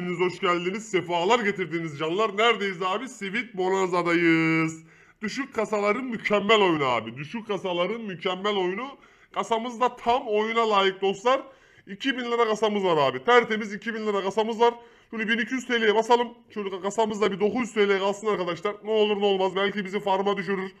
Hepiniz hoş geldiniz. Sefalar getirdiniz canlar. Neredeyiz abi? Sivit Bonanza'dayız. Düşük kasaların mükemmel oyunu abi. Düşük kasaların mükemmel oyunu. Kasamızda tam oyuna layık dostlar. 2000 lira kasamız var abi. Tertemiz 2000 lira kasamız var. Şöyle 1200 TL'ye basalım. Şöyle kasamızda bir 900 TL kalsın arkadaşlar. Ne olur ne olmaz. Belki bizi farma düşürür.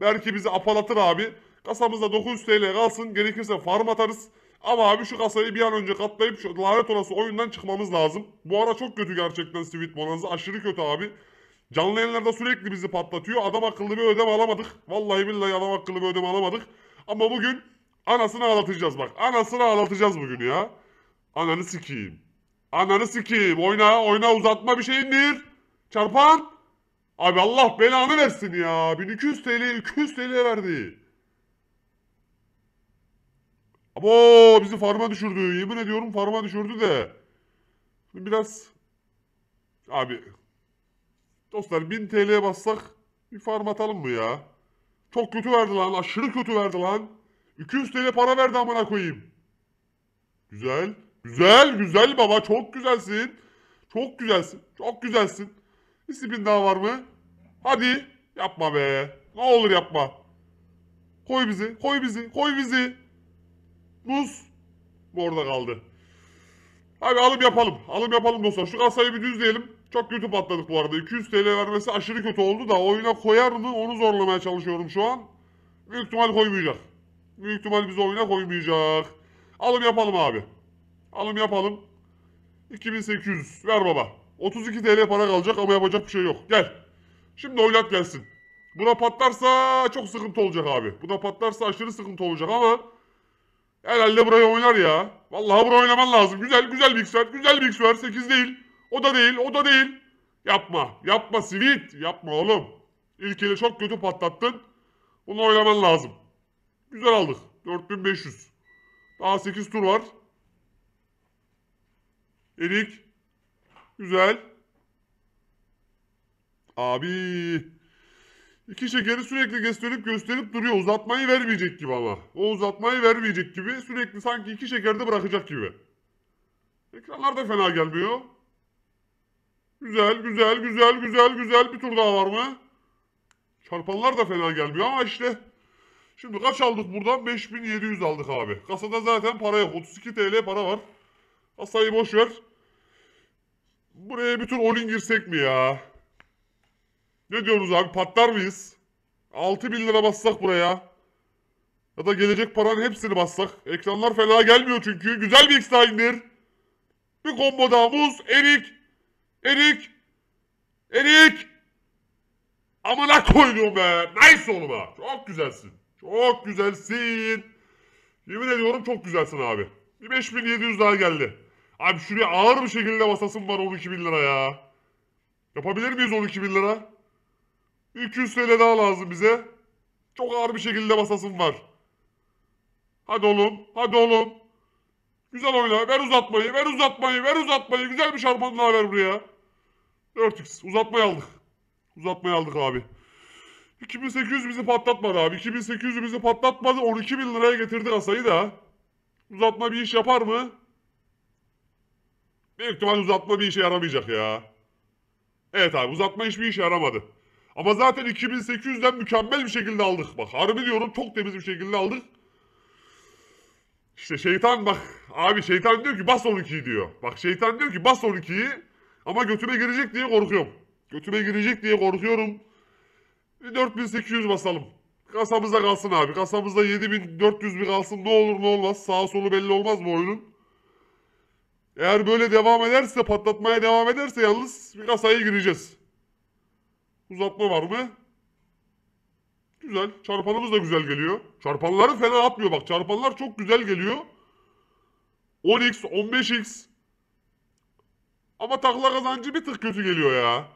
Belki bizi apalatır abi. Kasamızda 900 TL kalsın. Gerekirse farm atarız. Ama abi şu kasayı bir an önce katlayıp şu lanet olası oyundan çıkmamız lazım. Bu ara çok kötü gerçekten Sweet Bonanza. Aşırı kötü abi. Canlı yayınlarda sürekli bizi patlatıyor. Adam akıllı bir ödeme alamadık. Vallahi billahi adam akıllı bir ödeme alamadık. Ama bugün anasını ağlatacağız bak. Anasını ağlatacağız bugün ya. Ananı sikeyim. Ananı sikeyim. Oyna oyna uzatma bir şey indir. Çarpan. Abi Allah belanı versin ya. 1200 TL 200 TL verdi. Abo bizi farma düşürdü. Yemin ediyorum farma düşürdü de. Şimdi biraz abi dostlar 1000 TL'ye bassak bir farm atalım mı ya? Çok kötü verdi lan. Aşırı kötü verdi lan. 200 TL para verdi amına koyayım. Güzel. Güzel güzel baba çok güzelsin. Çok güzelsin. Çok güzelsin. Disiplin daha var mı? Hadi yapma be. Ne olur yapma. Koy bizi. Koy bizi. Koy bizi. Buz. Bu orada kaldı. Abi alım yapalım. Alım yapalım dostlar. Şu kasayı bir düzleyelim. Çok kötü patladık bu arada. 200 TL vermesi aşırı kötü oldu da oyuna koyar mı onu zorlamaya çalışıyorum şu an. Büyük ihtimal koymayacak. Büyük ihtimal biz oyuna koymayacak. Alım yapalım abi. Alım yapalım. 2800 ver baba. 32 TL para kalacak ama yapacak bir şey yok. Gel. Şimdi oynat gelsin. Buna patlarsa çok sıkıntı olacak abi. Buna patlarsa aşırı sıkıntı olacak ama Herhalde buraya oynar ya. Vallahi buraya oynaman lazım. Güzel güzel bir X Güzel bir X ver. 8 değil. O da değil. O da değil. Yapma. Yapma sivit, Yapma oğlum. İlk çok kötü patlattın. Bunu oynaman lazım. Güzel aldık. 4500. Daha 8 tur var. Erik. Güzel. Abi. İki şekeri sürekli gösterip gösterip duruyor. Uzatmayı vermeyecek gibi ama. O uzatmayı vermeyecek gibi sürekli sanki iki şekerde bırakacak gibi. Ekranlar da fena gelmiyor. Güzel, güzel, güzel, güzel, güzel bir tur daha var mı? Çarpanlar da fena gelmiyor ama işte. Şimdi kaç aldık buradan? 5700 aldık abi. Kasada zaten para yok. 32 TL para var. Kasayı boş ver. Buraya bir tur olin girsek mi ya? Ne diyoruz abi patlar mıyız? bin lira bassak buraya. Ya da gelecek paranın hepsini bassak. Ekranlar fena gelmiyor çünkü. Güzel bir X-Time'dir. Bir combo daha muz. Erik. Erik. Erik. Amına koyduğum be. Nice oğlum be. Çok güzelsin. Çok güzelsin. Yemin ediyorum çok güzelsin abi. Bir 5700 daha geldi. Abi şuraya ağır bir şekilde basasın var 12 bin lira ya. Yapabilir miyiz 12 bin lira? 200 TL daha lazım bize. Çok ağır bir şekilde basasım var. Hadi oğlum, hadi oğlum. Güzel oyna, ver uzatmayı, ver uzatmayı, ver uzatmayı. Güzel bir şarpanla ver buraya. 4x, uzatmayı aldık. Uzatmayı aldık abi. 2800 bizi patlatmadı abi. 2800 bizi patlatmadı. 12 bin liraya getirdi kasayı da. Uzatma bir iş yapar mı? Büyük ihtimal uzatma bir işe yaramayacak ya. Evet abi uzatma hiçbir işe yaramadı. Ama zaten 2800'den mükemmel bir şekilde aldık. Bak harbi diyorum çok temiz bir şekilde aldık. İşte şeytan bak abi şeytan diyor ki bas 12'yi diyor. Bak şeytan diyor ki bas 12'yi ama götüme girecek diye korkuyorum. Götüme girecek diye korkuyorum. 4800 basalım. Kasamızda kalsın abi. Kasamızda 7400 bir kalsın. Ne olur ne olmaz. Sağ solu belli olmaz bu oyunun. Eğer böyle devam ederse patlatmaya devam ederse yalnız bir kasaya gireceğiz. Uzatma var mı? Güzel. Çarpanımız da güzel geliyor. Çarpanları fena atmıyor bak. Çarpanlar çok güzel geliyor. 10x, 15x. Ama takla kazancı bir tık kötü geliyor ya.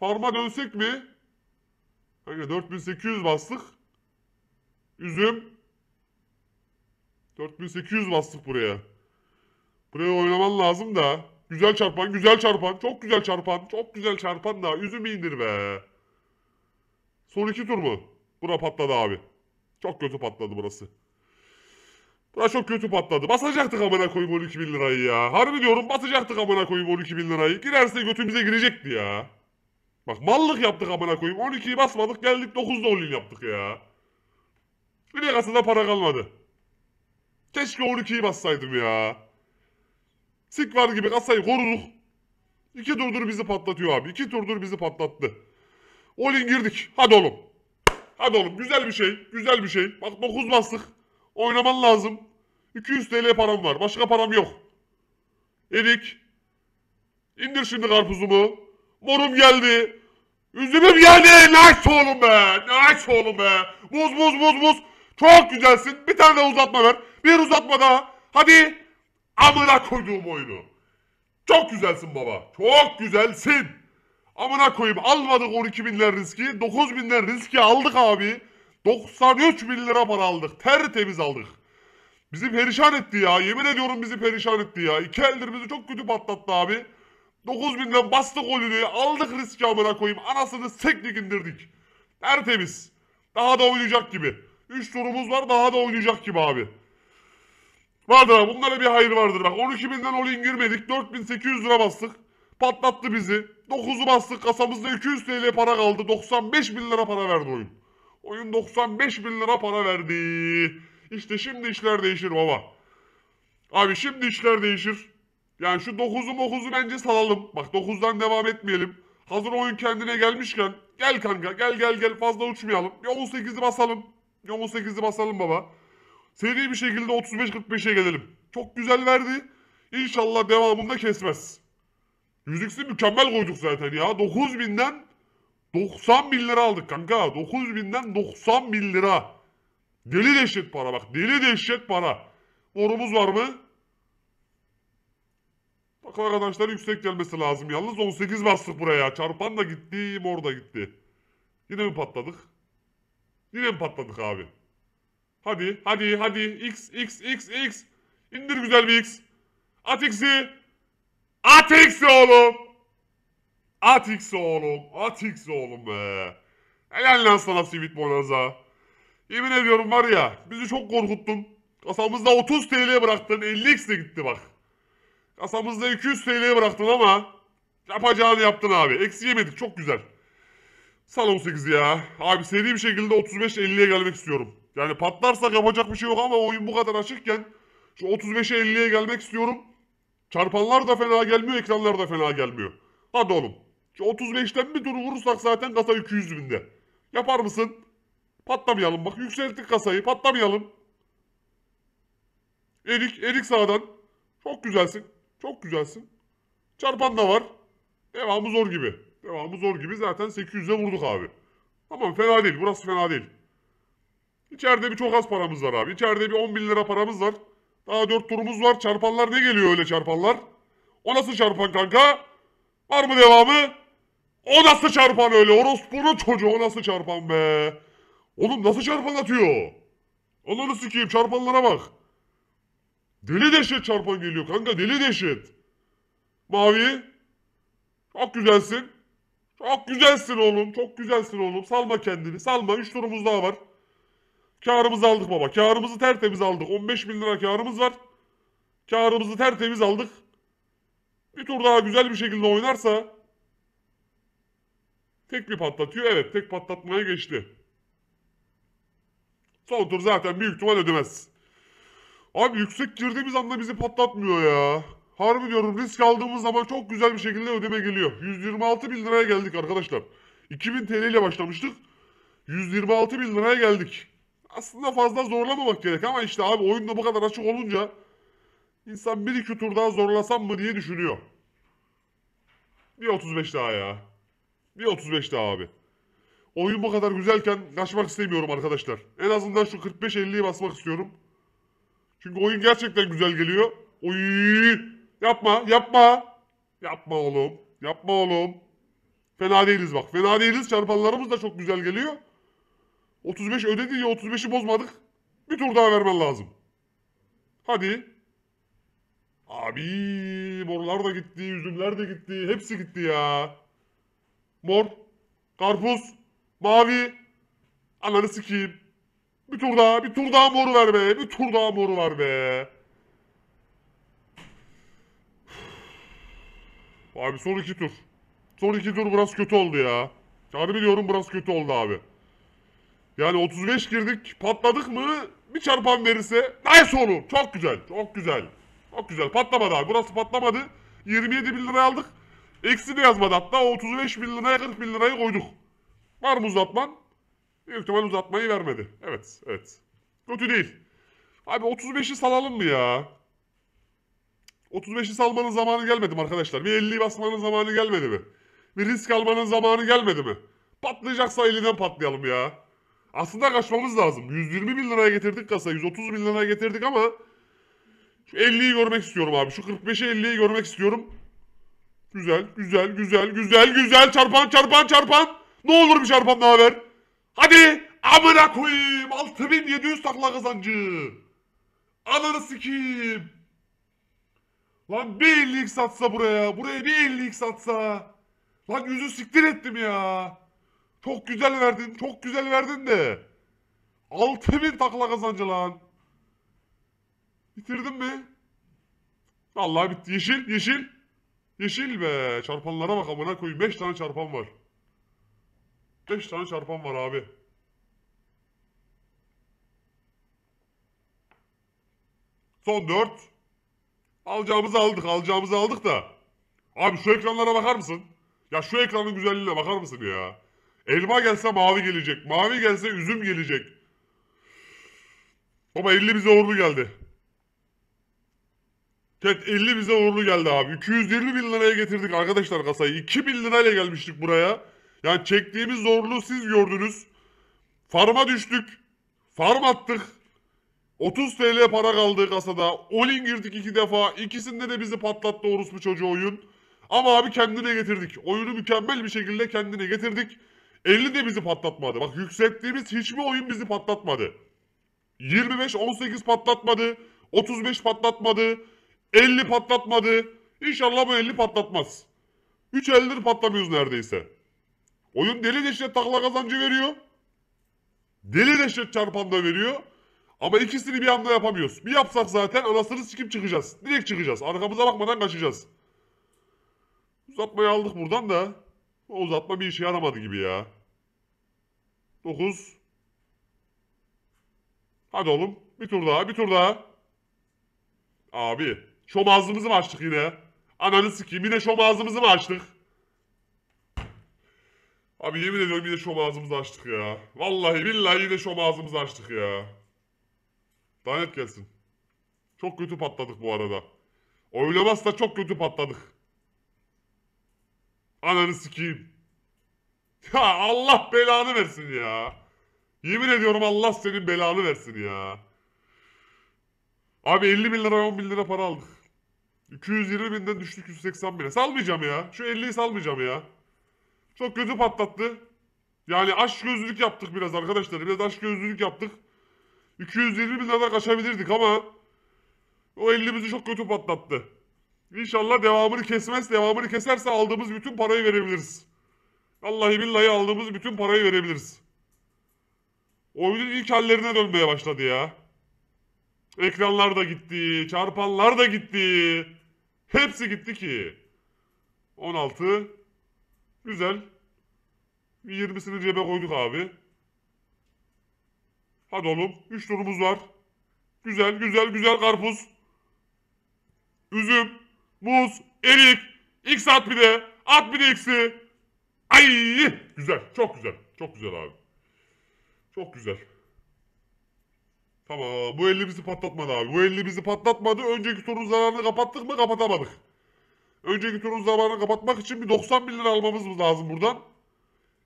Farma dönsek mi? Kanka 4800 bastık. Üzüm. 4800 bastık buraya. Buraya oynaman lazım da. Güzel çarpan, güzel çarpan, çok güzel çarpan, çok güzel çarpan da üzümü indir be. Son iki tur mu? Bura patladı abi. Çok kötü patladı burası. Bura çok kötü patladı. Basacaktık amına koyayım 12 bin lirayı ya. Harbi diyorum basacaktık amına koyayım 12 bin lirayı. Girerse götümüze girecekti ya. Bak mallık yaptık amına koyayım. 12'yi basmadık geldik 9'da olin yaptık ya. Bir kasada para kalmadı. Keşke 12'yi bassaydım ya. Sik var gibi kasayı koruduk. İki turdur bizi patlatıyor abi. İki turdur bizi patlattı. Olin girdik. Hadi oğlum. Hadi oğlum güzel bir şey. Güzel bir şey. Bak 9 bastık. Oynaman lazım. 200 TL param var. Başka param yok. Erik. İndir şimdi karpuzumu. Morum geldi. Üzümüm geldi. Nice oğlum be. Nice oğlum be. buz buz buz buz Çok güzelsin. Bir tane daha uzatma ver. Bir uzatma daha. Hadi. Amına koyduğum oyunu. Çok güzelsin baba. Çok güzelsin. Amına koyayım almadık 12 binler riski. 9 binler riski aldık abi. 93 bin lira para aldık. Tertemiz aldık. Bizi perişan etti ya. Yemin ediyorum bizi perişan etti ya. İki eldir bizi çok kötü patlattı abi. 9 binden bastık oyunu, Aldık riski amına koyayım. Anasını seklik indirdik. Tertemiz. Daha da oynayacak gibi. 3 turumuz var daha da oynayacak gibi abi. Vardır abi bunlara bir hayır vardır bak. 12 binden olayın girmedik. 4800 lira bastık. Patlattı bizi. 9'u bastık kasamızda 200 TL para kaldı. 95 bin lira para verdi oyun. Oyun 95 bin lira para verdi. İşte şimdi işler değişir baba. Abi şimdi işler değişir. Yani şu 9'u 9'u bence salalım. Bak 9'dan devam etmeyelim. Hazır oyun kendine gelmişken gel kanka gel gel gel fazla uçmayalım. Bir 18'i basalım. Bir 18'i basalım baba. Seri bir şekilde 35-45'e gelelim. Çok güzel verdi. İnşallah devamında kesmez. Yüzüksü mükemmel koyduk zaten ya. 9000'den 90 bin lira aldık kanka. 9000'den 90 bin lira. Deli dehşet para bak. Deli dehşet para. Orumuz var mı? Bak arkadaşlar yüksek gelmesi lazım. Yalnız 18 bastık buraya. Çarpan da gitti. Mor da gitti. Yine mi patladık? Yine mi patladık abi? Hadi hadi hadi x x x x. İndir güzel bir x. At x'i. At x'i oğlum. At x'i oğlum. At x'i oğlum be. Helal lan sana Sivit Bonanza. Yemin ediyorum var ya bizi çok korkuttun. Kasamızda 30 TL bıraktın 50 x'le gitti bak. Kasamızda 200 TL bıraktın ama yapacağını yaptın abi. Eksi yemedik çok güzel. Salon 8 ya. Abi seri bir şekilde 35-50'ye gelmek istiyorum. Yani patlarsak yapacak bir şey yok ama oyun bu kadar açıkken şu 35'e 50'ye gelmek istiyorum. Çarpanlar da fena gelmiyor, ekranlar da fena gelmiyor. Hadi oğlum. Şu 35'ten bir tur vurursak zaten kasa 200 binde. Yapar mısın? Patlamayalım bak yükselttik kasayı patlamayalım. Erik, Erik sağdan. Çok güzelsin. Çok güzelsin. Çarpan da var. Devamı zor gibi. Devamı zor gibi zaten 800'e vurduk abi. Tamam fena değil burası fena değil. İçeride bir çok az paramız var abi. İçeride bir 10 bin lira paramız var. Daha 4 turumuz var. Çarpanlar ne geliyor öyle çarpanlar? O nasıl çarpan kanka? Var mı devamı? O nasıl çarpan öyle? Orospunun çocuğu o nasıl çarpan be? Oğlum nasıl çarpan atıyor? Ananı sikeyim çarpanlara bak. Deli deşet çarpan geliyor kanka deli deşet. Mavi. Çok güzelsin. Çok güzelsin oğlum. Çok güzelsin oğlum. Salma kendini. Salma. Üç turumuz daha var. Karımızı aldık baba. Karımızı tertemiz aldık. 15 bin lira karımız var. Karımızı tertemiz aldık. Bir tur daha güzel bir şekilde oynarsa tek bir patlatıyor. Evet tek patlatmaya geçti. Son tur zaten büyük ihtimal ödemez. Abi yüksek girdiğimiz anda bizi patlatmıyor ya. Harbi diyorum risk aldığımız zaman çok güzel bir şekilde ödeme geliyor. 126 bin liraya geldik arkadaşlar. 2000 TL ile başlamıştık. 126 bin liraya geldik aslında fazla zorlamamak gerek ama işte abi oyunda bu kadar açık olunca insan bir iki tur daha zorlasam mı diye düşünüyor. Bir 35 daha ya. Bir 35 daha abi. Oyun bu kadar güzelken kaçmak istemiyorum arkadaşlar. En azından şu 45-50'yi basmak istiyorum. Çünkü oyun gerçekten güzel geliyor. Oy! Yapma, yapma. Yapma oğlum. Yapma oğlum. Fena değiliz bak. Fena değiliz. Çarpanlarımız da çok güzel geliyor. 35 ödedi ya 35'i bozmadık. Bir tur daha vermen lazım. Hadi. Abi morlar da gitti, üzümler de gitti, hepsi gitti ya. Mor, karpuz, mavi. Ananı sikeyim. Bir tur daha, bir tur daha moru ver be. Bir tur daha moru ver be. Abi son iki tur. Son iki tur biraz kötü oldu ya. Yani biliyorum biraz kötü oldu abi. Yani 35 girdik patladık mı bir çarpan verirse nice olur. Çok güzel çok güzel. Çok güzel patlamadı abi burası patlamadı. 27 bin lira aldık. Eksi de yazmadı hatta 35 bin liraya 40 bin lirayı koyduk. Var mı uzatman? Büyük ihtimal uzatmayı vermedi. Evet evet. Kötü değil. Abi 35'i salalım mı ya? 35'i salmanın zamanı gelmedi mi arkadaşlar? Bir 50'yi basmanın zamanı gelmedi mi? Bir risk almanın zamanı gelmedi mi? Patlayacaksa elinden patlayalım ya. Aslında kaçmamız lazım. 120 bin liraya getirdik kasa. 130 bin liraya getirdik ama şu 50'yi görmek istiyorum abi. Şu 45'e 50'yi görmek istiyorum. Güzel, güzel, güzel, güzel, güzel. Çarpan, çarpan, çarpan. Ne olur bir çarpan daha ver. Hadi amına koyayım. 6700 takla kazancı. Ananı sikiyim. Lan bir 50 satsa buraya. Buraya bir 50 satsa. Lan yüzü siktir ettim ya. Çok güzel verdin. Çok güzel verdin de. 6000 takla kazancı lan. Bitirdin mi? Vallahi bitti. Yeşil, yeşil. Yeşil be. Çarpanlara bak amına koyayım. 5 tane çarpan var. 5 tane çarpan var abi. Son 4. Alacağımızı aldık. Alacağımızı aldık da. Abi şu ekranlara bakar mısın? Ya şu ekranın güzelliğine bakar mısın ya? Elma gelse mavi gelecek. Mavi gelse üzüm gelecek. Ama 50 bize uğurlu geldi. Evet 50 bize uğurlu geldi abi. 220 bin liraya getirdik arkadaşlar kasayı. 2 bin lirayla gelmiştik buraya. Yani çektiğimiz zorluğu siz gördünüz. Farma düştük. Farm attık. 30 TL para kaldı kasada. Olin girdik iki defa. İkisinde de bizi patlattı orospu çocuğu oyun. Ama abi kendine getirdik. Oyunu mükemmel bir şekilde kendine getirdik. 50 de bizi patlatmadı. Bak yükselttiğimiz hiçbir oyun bizi patlatmadı. 25-18 patlatmadı. 35 patlatmadı. 50 patlatmadı. İnşallah bu 50 patlatmaz. 3 eldir patlamıyoruz neredeyse. Oyun deli deşet takla kazancı veriyor. Deli deşet çarpan da veriyor. Ama ikisini bir anda yapamıyoruz. Bir yapsak zaten anasını sikip çıkacağız. Direkt çıkacağız. Arkamıza bakmadan kaçacağız. Uzatmayı aldık buradan da uzatma bir işe aramadı gibi ya. 9. Hadi oğlum. Bir tur daha, bir tur daha. Abi. Şom ağzımızı mı açtık yine? Ananı sikeyim yine şom ağzımızı mı açtık? Abi yemin ediyorum yine şom ağzımızı açtık ya. Vallahi billahi yine şom ağzımızı açtık ya. Lanet gelsin. Çok kötü patladık bu arada. Oylamazsa çok kötü patladık. Ananı sikeyim. Ya Allah belanı versin ya. Yemin ediyorum Allah senin belanı versin ya. Abi 50 bin lira 10 bin lira para aldık. 220 binden düştük 180 bine. Salmayacağım ya. Şu 50'yi salmayacağım ya. Çok gözü patlattı. Yani aşk gözlülük yaptık biraz arkadaşlar. Biraz aşk gözlülük yaptık. 220 bin liradan kaçabilirdik ama o elimizi çok kötü patlattı. İnşallah devamını kesmez. Devamını keserse aldığımız bütün parayı verebiliriz. Vallahi billahi aldığımız bütün parayı verebiliriz. Oyunun ilk hallerine dönmeye başladı ya. Ekranlar da gitti, çarpanlar da gitti. Hepsi gitti ki. 16. Güzel. Bir 20'sini cebe koyduk abi. Hadi oğlum. 3 turumuz var. Güzel, güzel, güzel karpuz. Üzüm muz, erik, x at bir de. At bir de x'i. Ay güzel. Çok güzel. Çok güzel abi. Çok güzel. Tamam bu 50 bizi patlatmadı abi. Bu 50 bizi patlatmadı. Önceki turun zararını kapattık mı kapatamadık. Önceki turun zararını kapatmak için bir 90 bin lira almamız lazım buradan.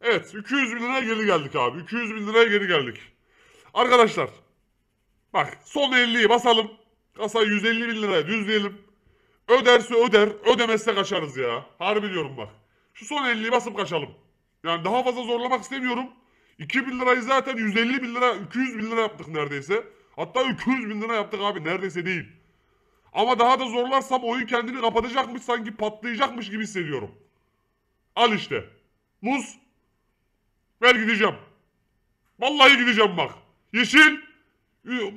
Evet 200 bin liraya geri geldik abi. 200 bin liraya geri geldik. Arkadaşlar bak son 50'yi basalım. Kasa 150 bin liraya düzleyelim. Öderse öder, ödemezse kaçarız ya. Harbi diyorum bak. Şu son 50'yi basıp kaçalım. Yani daha fazla zorlamak istemiyorum. 2000 lirayı zaten 150 bin lira, 200 bin lira yaptık neredeyse. Hatta 200 bin lira yaptık abi neredeyse değil. Ama daha da zorlarsam oyun kendini kapatacakmış sanki patlayacakmış gibi hissediyorum. Al işte. Muz. Ver gideceğim. Vallahi gideceğim bak. Yeşil.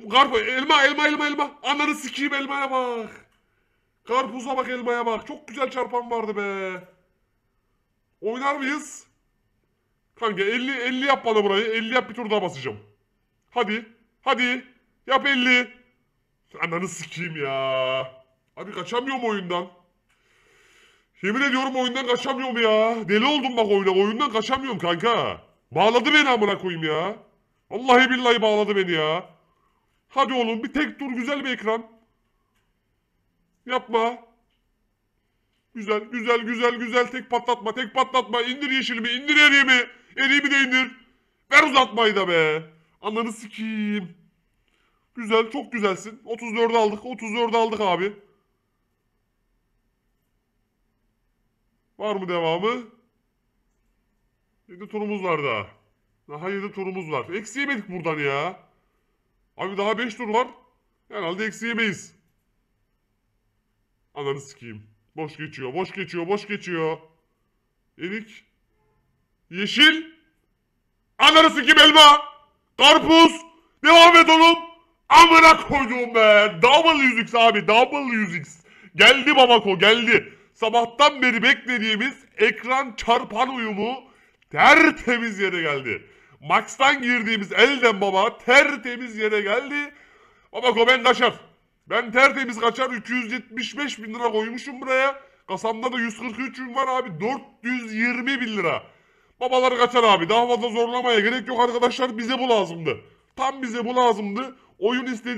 Garpa elma elma elma elma. Ananı sikeyim elmaya bak. Karpuza bak elmaya bak. Çok güzel çarpan vardı be. Oynar mıyız? Kanka 50 50 yap bana burayı. 50 yap bir tur daha basacağım. Hadi. Hadi. Yap 50. Ananı sikeyim ya. Abi kaçamıyorum oyundan. Yemin ediyorum oyundan kaçamıyorum ya. Deli oldum bak oyuna. Oyundan kaçamıyorum kanka. Bağladı beni amına koyayım ya. Vallahi billahi bağladı beni ya. Hadi oğlum bir tek tur güzel bir ekran. Yapma. Güzel, güzel, güzel, güzel. Tek patlatma, tek patlatma. İndir yeşilimi, indir eriğimi. Eriğimi de indir. Ver uzatmayı da be. Ananı sikiyim. Güzel, çok güzelsin. 34 aldık, 34 aldık abi. Var mı devamı? 7 turumuz var daha. Daha 7 turumuz var. Eksi yemedik buradan ya. Abi daha 5 tur var. Herhalde eksi yemeyiz. Ananı sikeyim. Boş geçiyor, boş geçiyor, boş geçiyor. Erik. Yeşil. Ananı sikeyim elma. Karpuz. Devam et oğlum. Amına koydum be. Double 100 abi. Double 100x. Geldi Bamako geldi. Sabahtan beri beklediğimiz ekran çarpan uyumu tertemiz yere geldi. Max'tan girdiğimiz elden baba tertemiz yere geldi. Bamako ben kaçar. Ben tertemiz kaçar 275 bin lira koymuşum buraya. Kasamda da 143 bin var abi 420 bin lira. Babalar kaçar abi daha fazla zorlamaya gerek yok arkadaşlar bize bu lazımdı. Tam bize bu lazımdı. Oyun istediği